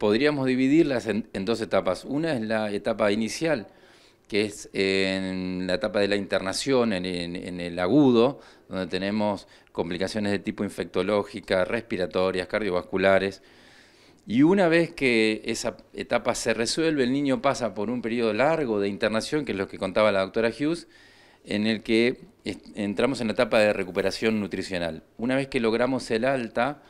podríamos dividirlas en, dos etapas. Una es la etapa inicial, que es la etapa de la internación, en, en el agudo, donde tenemos complicaciones de tipo infectológica, respiratorias, cardiovasculares. Y una vez que esa etapa se resuelve, el niño pasa por un periodo largo de internación, que es lo que contaba la doctora Hughes, en el que entramos en la etapa de recuperación nutricional. Una vez que logramos el alta,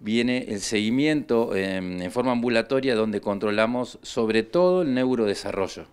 viene el seguimiento em, en forma ambulatoria donde controlamos sobre todo el neurodesarrollo.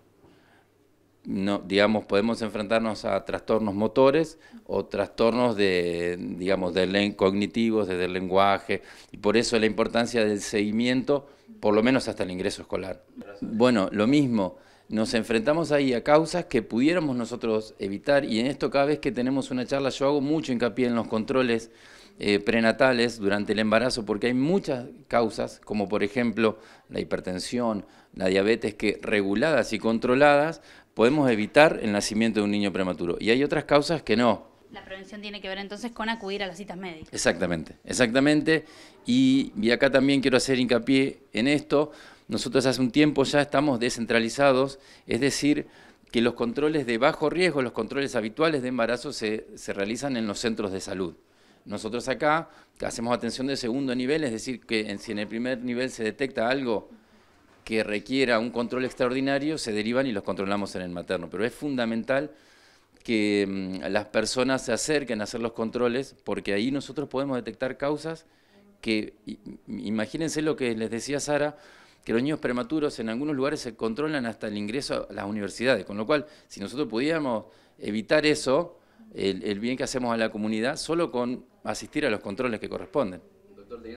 No, digamos, podemos enfrentarnos a trastornos motores o trastornos de, digamos, cognitivos, desde el lenguaje, y por eso la importancia del seguimiento, por lo menos hasta el ingreso escolar. Bueno, lo mismo, nos enfrentamos ahí a causas que pudiéramos nosotros evitar y en esto cada vez que tenemos una charla yo hago mucho hincapié en los controles eh, prenatales durante el embarazo porque hay muchas causas como por ejemplo la hipertensión, la diabetes que reguladas y controladas podemos evitar el nacimiento de un niño prematuro y hay otras causas que no. La prevención tiene que ver entonces con acudir a las citas médicas. Exactamente, exactamente. y, y acá también quiero hacer hincapié en esto nosotros hace un tiempo ya estamos descentralizados, es decir, que los controles de bajo riesgo, los controles habituales de embarazo se, realizan en los centros de salud. Nosotros acá hacemos atención de segundo nivel, es decir, que si en el primer nivel se detecta algo que requiera un control extraordinario, se derivan y los controlamos en el materno. Pero es fundamental que mm, las personas se acerquen a hacer los controles, porque ahí nosotros podemos detectar causas que, imagínense lo que les decía Sara, que los niños prematuros en algunos lugares se controlan hasta el ingreso a las universidades, con lo cual, si nosotros pudiéramos evitar eso, el, bien que hacemos a la comunidad, solo con asistir a los controles que corresponden.